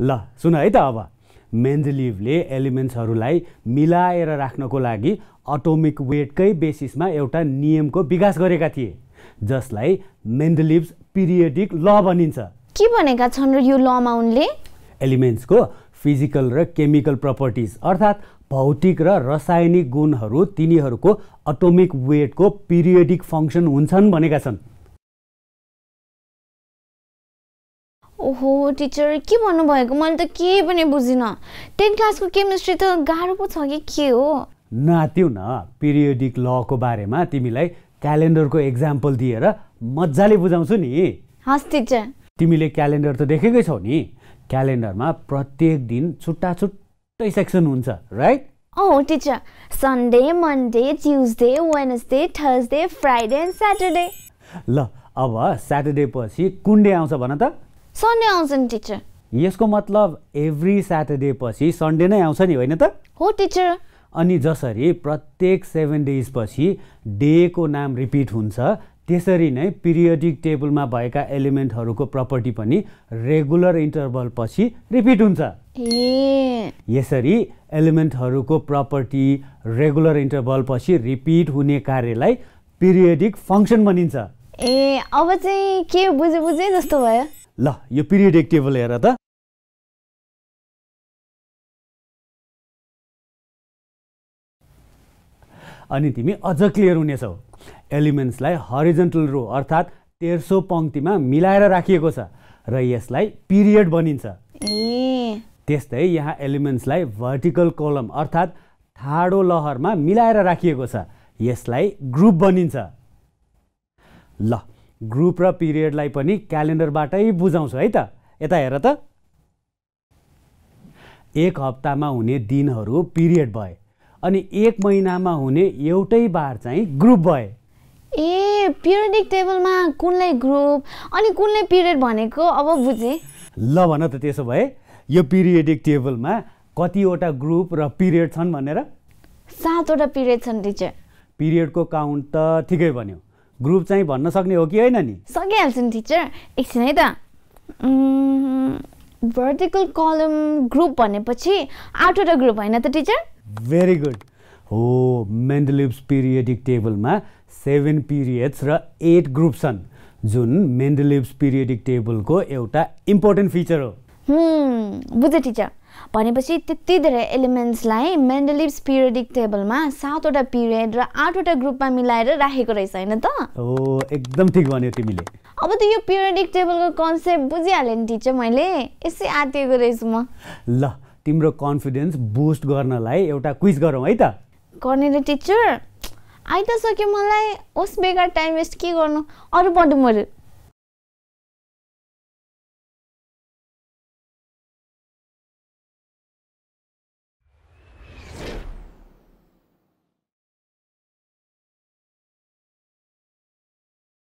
ल सुन है त अब मेन्डलिभले एलिमेन्ट्सहरूलाई मिलाएर राख्नको लागि अटोमिक वेटकै बेसिसमा एउटा नियमको विकास गरेका थिए जसलाई मेन्डलिभ्स पिरियडिक ल भनिन्छ के भनेका छन् र यो लमा उनले एलिमेन्ट्सको फिजिकल र केमिकल प्रपर्टिज अर्थात् भौतिक र रासायनिक गुणहरू तिनीहरूको अटोमिक वेटको पिरियडिक फङ्सन हुन्छन् भनेका छन् ओहो टिचर के भन्नुभएको मैले त केही पनि बुझिनँ टेन क्लासको केमिस्ट्री त गाह्रो पो छ कि के हो नात्यौ न पिरियोडिक लको बारेमा तिमीलाई क्यालेन्डरको एक्जाम्पल दिएर मजाले बुझाउँछु नि हस् टिचर तिमीले क्यालेन्डर त देखेकै छौ नि क्यालेन्डरमा प्रत्येक दिन छुट्टा छुट्टै सेक्सन हुन्छ राइट औ teacher Sunday Monday Tuesday Wednesday Thursday Friday and Saturday ल अब स्याटरडे पछि कुन डे आउँछ भन त सन्डे आउँछ नि टिचर यसको मतलब एभ्री स्याटरडे पछि सन्डे नै आउँछ नि होइन त हो टिचर अनि जसरी प्रत्येक सेभेन डेज पछि डेको नाम रिपिट हुन्छ त्यसरी नै पिरियडिक टेबलमा भएका एलिमेन्टहरूको प्रपर्टी पनि रेगुलर इन्टरभल पछि रिपिट हुन्छ यसरी एलिमेन्टहरूको प्रपर्टी रेगुलर इन्टरभल पछि रिपिट हुने कार्यलाई पिरियडिक फङ्सन भनिन्छ ए अब चाहिँ के बुझे बुझे जस्तो भयो ल यो पिरियडिक टेबल हेर त अनि तिमी अझ क्लियर हुनेछौ एलिमेन्ट्सलाई हरिजेन्टल रो अर्थात् तेर्सो पङ्क्तिमा मिलाएर राखिएको छ र यसलाई पिरियड भनिन्छ त्यस्तै यहाँ एलिमेन्ट्सलाई भर्टिकल कोलम अर्थात् ठाडो लहरमा मिलाएर राखिएको छ यसलाई ग्रुप बनिन्छ ल ग्रुप र पिरियडलाई पनि क्यालेन्डरबाटै बुझाउँछु है त यता हेर त एक हप्तामा हुने दिनहरू पिरियड भए अनि एक महिनामा हुने एउटै बार चाहिँ ग्रुप भए ए पिरियडिक टेबलमा कुनलाई ग्रुप अनि कुनलाई पिरियड भनेको अब बुझेँ ल भन त त्यसो भए यो पिरियडिक टेबलमा कतिवटा ग्रुप र पिरियड छन् भनेर सातवटा पिरियड छन् टिचर पिरियडको काउन्ट त ठिकै भन्यो ग्रुप चाहिँ भन्न सक्ने हो कि होइन नि सकिहाल्छु नि टिचर एकछिन है त भर्टिकल कलम ग्रुप भनेपछि आठवटा ग्रुप होइन त टिचर भेरी गुड हो मेन्डलिप्स पिरियडिक टेबलमा सेभेन पिरियड्स र एट ग्रुप छन् जुन मेन्डलिप्स पिरियडिक टेबलको एउटा इम्पोर्टेन्ट फिचर हो बुझेँ टिचर भनेपछि त्यति धेरै एलिमेन्ट्सलाई मेन्डलिभ्स पिरियडिक टेबलमा सातवटा पिरियड र आठवटा ग्रुपमा मिलाएर राखेको रहेछ होइन त हो एकदम ठिक भन्यो तिमीले अब त यो पिरियडिक टेबलको कन्सेप्ट बुझिहालेँ नि टिचर मैले यसै आँटिएको रहेछु म ल तिम्रो कन्फिडेन्स बुस्ट गर्नलाई एउटा क्विज गरौँ है त गर्ने र टिचर आइ त सक्यो मलाई उस बेकार टाइम वेस्ट के गर्नु अरू पढौँ मरू